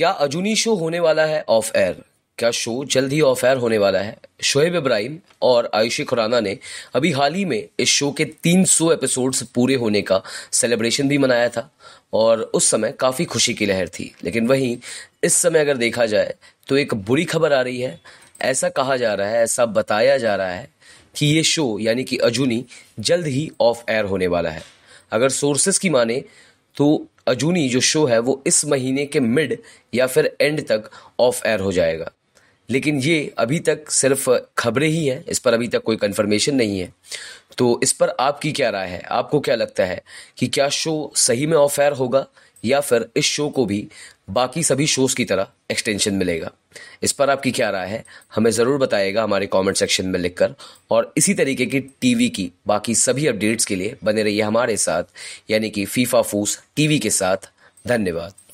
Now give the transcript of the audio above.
क्या अजूनी शो होने वाला है ऑफ एयर क्या शो जल्द ही ऑफ एयर होने वाला है शोएब इब्राहिम और आयुषी खुराना ने अभी हाल ही में इस शो के 300 एपिसोड्स पूरे होने का सेलिब्रेशन भी मनाया था और उस समय काफ़ी खुशी की लहर थी लेकिन वहीं इस समय अगर देखा जाए तो एक बुरी खबर आ रही है ऐसा कहा जा रहा है ऐसा बताया जा रहा है कि ये शो यानी कि अजूनी जल्द ही ऑफ एयर होने वाला है अगर सोर्सेस की माने तो अजूनी जो शो है वो इस महीने के मिड या फिर एंड तक ऑफ एयर हो जाएगा लेकिन ये अभी तक सिर्फ खबरें ही हैं इस पर अभी तक कोई कंफर्मेशन नहीं है तो इस पर आपकी क्या राय है आपको क्या लगता है कि क्या शो सही में ऑफ एयर होगा या फिर इस शो को भी बाकी सभी शोज़ की तरह एक्सटेंशन मिलेगा इस पर आपकी क्या राय है हमें ज़रूर बताएगा हमारे कमेंट सेक्शन में लिखकर और इसी तरीके की टीवी की बाकी सभी अपडेट्स के लिए बने रहिए हमारे साथ यानी कि फीफा फूस टीवी के साथ धन्यवाद